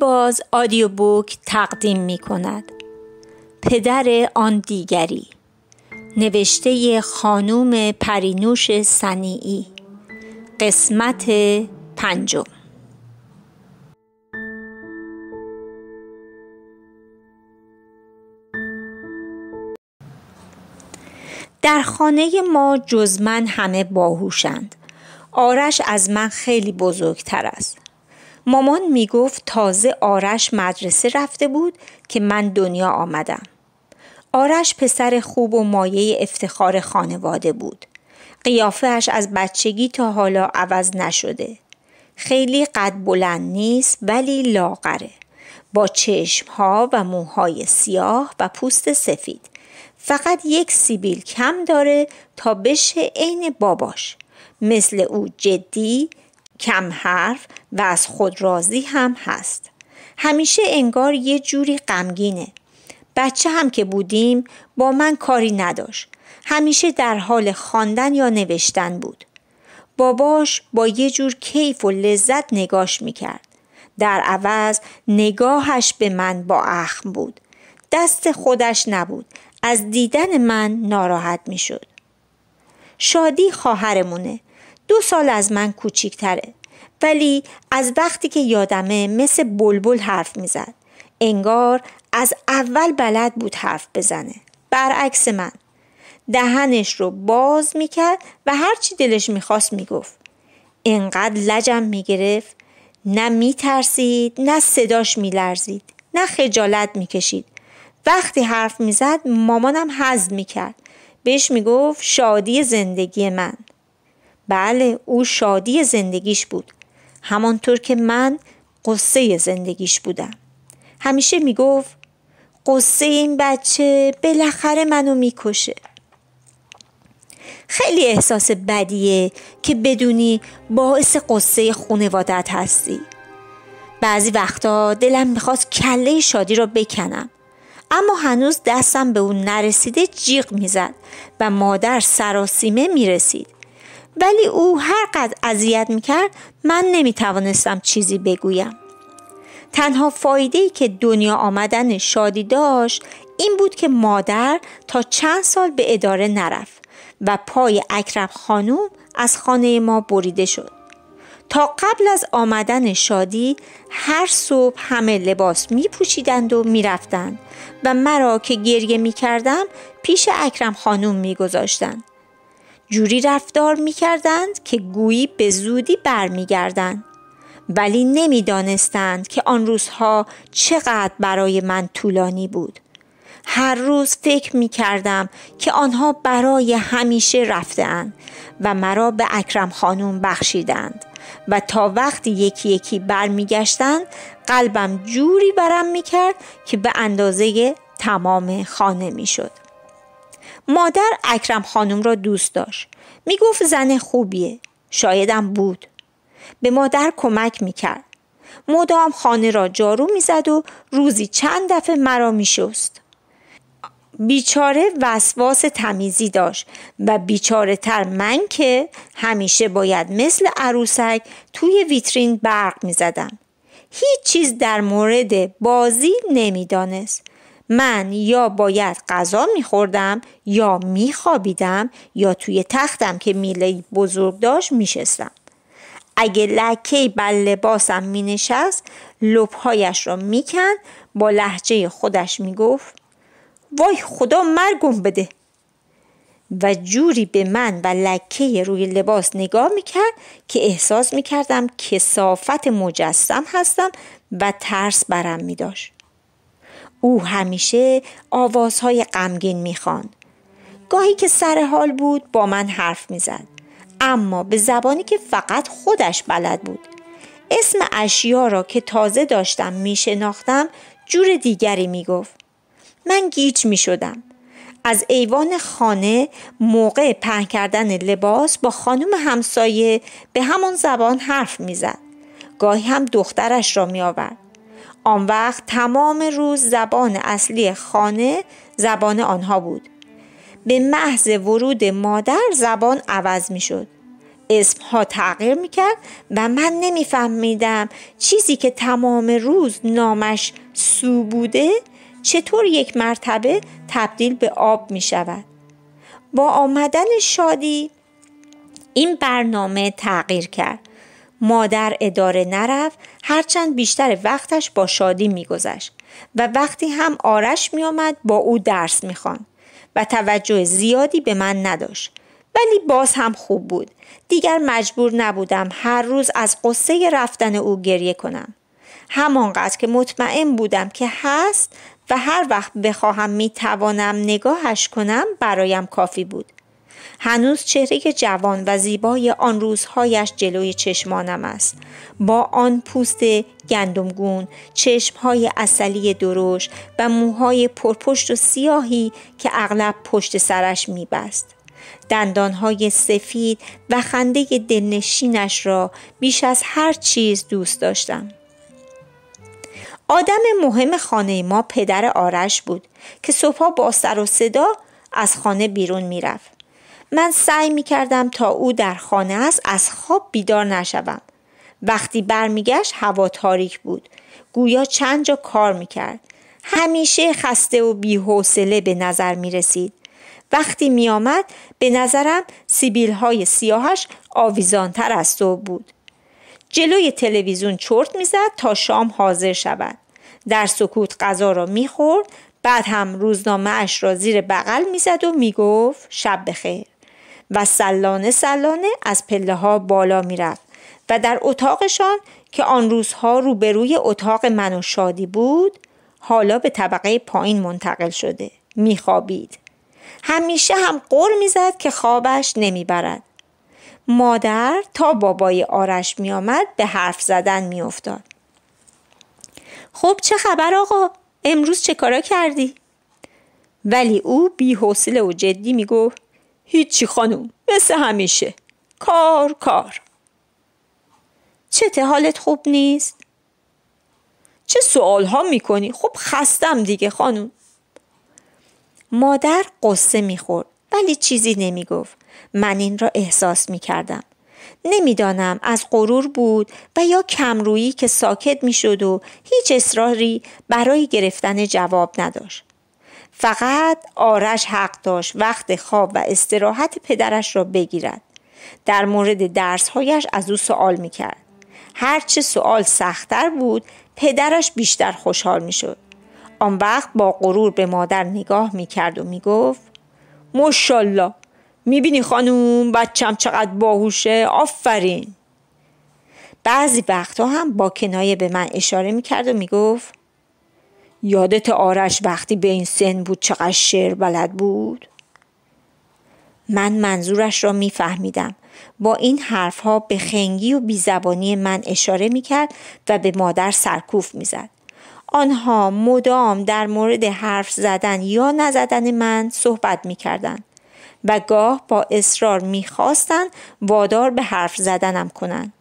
باز آدیو بوک تقدیم می کند پدر آن دیگری نوشته خانوم پرینوش سنیعی قسمت پنجم در خانه ما جز من همه باهوشند آرش از من خیلی بزرگتر است مامان میگفت تازه آرش مدرسه رفته بود که من دنیا آمدم. آرش پسر خوب و مایه افتخار خانواده بود. قیافهش از بچگی تا حالا عوض نشده. خیلی قد بلند نیست ولی لاغره. با چشمها و موهای سیاه و پوست سفید. فقط یک سیبیل کم داره تا بشه عین باباش. مثل او جدی کم حرف و از خود راضی هم هست همیشه انگار یه جوری غمگینه بچه هم که بودیم با من کاری نداشت همیشه در حال خواندن یا نوشتن بود باباش با یه جور کیف و لذت نگاش میکرد در عوض نگاهش به من با اخم بود دست خودش نبود از دیدن من ناراحت میشد شادی خواهرمونه دو سال از من کوچیکتره ولی از وقتی که یادمه مثل بلبل حرف میزد انگار از اول بلد بود حرف بزنه برعکس من دهنش رو باز میکرد و هرچی دلش میخواست میگفت انقدر لجم میگرفت نه میترسید نه صداش میلرزید نه خجالت میکشید وقتی حرف میزد مامانم حزم میکرد بهش میگفت شادی زندگی من بله او شادی زندگیش بود همانطور که من قصه زندگیش بودم همیشه میگفت قصه این بچه بالاخره منو میکشه خیلی احساس بدیه که بدونی باعث قصه خونوادت هستی بعضی وقتا دلم میخواست کله شادی را بکنم اما هنوز دستم به اون نرسیده جیغ میزد و مادر سراسیمه میرسید ولی او هرقدر اذیت میکرد من نمیتوانستم چیزی بگویم تنها فایده ای که دنیا آمدن شادی داشت این بود که مادر تا چند سال به اداره نرفت و پای اکرم خانوم از خانه ما بریده شد تا قبل از آمدن شادی هر صبح همه لباس میپوشیدند و میرفتند و مرا که گریه میکردم پیش اکرم خانوم می جوری رفتار می کردند که گویی به زودی برمیگردند ولی نمیدانستند که آن روزها چقدر برای من طولانی بود هر روز فکر می کردم که آنها برای همیشه رفتند و مرا به اکرم خانوم بخشیدند و تا وقتی یکی یکی برمیگشتند قلبم جوری برم می کرد که به اندازه تمام خانه می شد. مادر اکرم خانم را دوست داشت می میگفت زن خوبیه شایدم بود به مادر کمک میکرد مدام خانه را جارو میزد و روزی چند دفعه مرا میشست بیچاره وسواس تمیزی داشت و بیچاره تر من که همیشه باید مثل عروسک توی ویترین برق می زدم. هیچ چیز در مورد بازی نمیدانست. من یا باید غذا میخوردم یا میخوابیدم یا توی تختم که میله بزرگ داشت میشستم اگه لکه بر لباسم مینشست لبهایش را میکند با لحجه خودش میگفت وای خدا مرگم بده و جوری به من و لکه روی لباس نگاه میکرد که احساس میکردم کسافت مجسم هستم و ترس برم میداشت او همیشه آوازهای غمگین میخواند گاهی که سر حال بود با من حرف میزد اما به زبانی که فقط خودش بلد بود اسم اشیا را که تازه داشتم میشناختم جور دیگری میگفت من گیج میشدم از ایوان خانه موقع پهن کردن لباس با خانم همسایه به همان زبان حرف میزد گاهی هم دخترش را میآورد آن وقت تمام روز زبان اصلی خانه زبان آنها بود به محض ورود مادر زبان عوض می شد اسم ها تغییر می کرد و من نمیفهمیدم چیزی که تمام روز نامش سو بوده چطور یک مرتبه تبدیل به آب می شود با آمدن شادی این برنامه تغییر کرد مادر اداره نرفت هرچند بیشتر وقتش با شادی میگذشت و وقتی هم آرش میآمد با او درس میخوان، و توجه زیادی به من نداشت ولی باز هم خوب بود دیگر مجبور نبودم هر روز از قصه رفتن او گریه کنم همانقدر که مطمئن بودم که هست و هر وقت بخواهم میتوانم نگاهش کنم برایم کافی بود هنوز چهره جوان و زیبای آن روزهایش جلوی چشمانم است با آن پوست گندمگون چشمهای اصلی درشت و موهای پرپشت و سیاهی که اغلب پشت سرش میبست دندانهای سفید و خنده دلنشینش را بیش از هر چیز دوست داشتم آدم مهم خانه ما پدر آرش بود که صبحا با سر و صدا از خانه بیرون میرفت من سعی می کردم تا او در خانه است از خواب بیدار نشوم. وقتی برمیگشت هوا تاریک بود. گویا چند جا کار میکرد. همیشه خسته و بیحوصله به نظر می رسید. وقتی می به نظرم سیبیل های سیاهش آویزانتر از تو بود. جلوی تلویزیون چرت میزد تا شام حاضر شود. در سکوت غذا را میخورد بعد هم روزنامه اش را زیر بغل میزد و میگفت شب بخیر. و سلانه سلانه از پله ها بالا رفت و در اتاقشان که آن روزها روبروی اتاق من و شادی بود حالا به طبقه پایین منتقل شده خوابید همیشه هم قر میزد که خوابش نمیبرد مادر تا بابای آرش آمد به حرف زدن افتاد خب چه خبر آقا امروز چه کارا کردی ولی او بی حوصله و جدی می گفت هیچی خانوم مثل همیشه کار کار چته حالت خوب نیست؟ چه سوال ها میکنی؟ خب خستم دیگه خانوم مادر قصه میخورد ولی چیزی نمیگفت من این را احساس میکردم نمیدانم از غرور بود و یا کمرویی که ساکت میشد و هیچ اصراری برای گرفتن جواب نداشت فقط آرش حق داشت وقت خواب و استراحت پدرش را بگیرد در مورد درسهایش از او سوال میکرد هرچه سوال سختتر بود پدرش بیشتر خوشحال میشد آن وقت با غرور به مادر نگاه میکرد و میگفت مشالله میبینی خانوم بچم چقدر باهوشه آفرین بعضی وقتها هم با کنایه به من اشاره میکرد و میگفت یادت آرش وقتی به این سن بود چقدر شعر بلد بود؟ من منظورش را میفهمیدم. با این حرفها به خنگی و بیزبانی من اشاره میکرد و به مادر سرکوف میزد. آنها مدام در مورد حرف زدن یا نزدن من صحبت میکردند و گاه با اصرار میخواستند وادار به حرف زدنم کنند.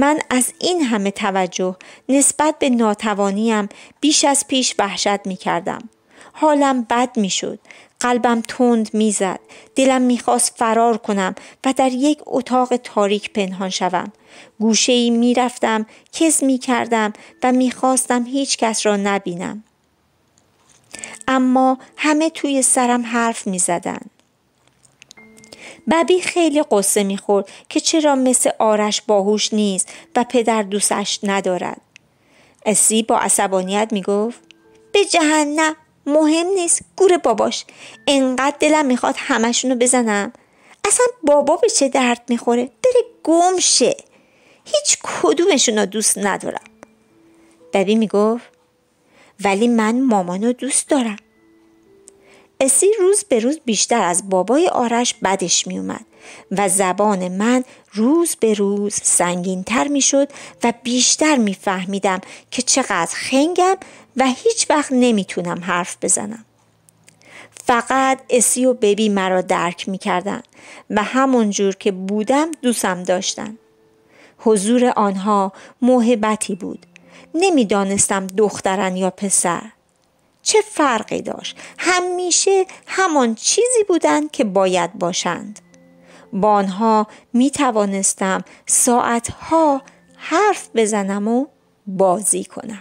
من از این همه توجه نسبت به ناتوانیم بیش از پیش وحشت می کردم. حالم بد می شد. قلبم تند زد. دلم خواست فرار کنم و در یک اتاق تاریک پنهان شوم گوشه ای میرفتم کس کردم و خواستم هیچ کس را نبینم اما همه توی سرم حرف می میزدند ببی خیلی قصه میخورد که چرا مثل آرش باهوش نیست و پدر دوستش ندارد اسی با عصبانیت میگفت به جهنم مهم نیست گور باباش انقدر دلم میخواد همشونو بزنم اصلا بابا به چه درد میخوره بره گم شه هیچ کدومشون رو دوست ندارم ببی میگفت ولی من مامانو دوست دارم اسی روز به روز بیشتر از بابای آرش بدش می اومد و زبان من روز به روز سنگینتر میشد و بیشتر میفهمیدم که چقدر خنگم و هیچ وقت نمیتونم حرف بزنم فقط اسی و ببی مرا درک کردن و جور که بودم دوسم داشتن حضور آنها موهبتی بود نمیدانستم دخترن یا پسر چه فرقی داشت همیشه همان چیزی بودند که باید باشند با آنها می توانستم ساعتها حرف بزنم و بازی کنم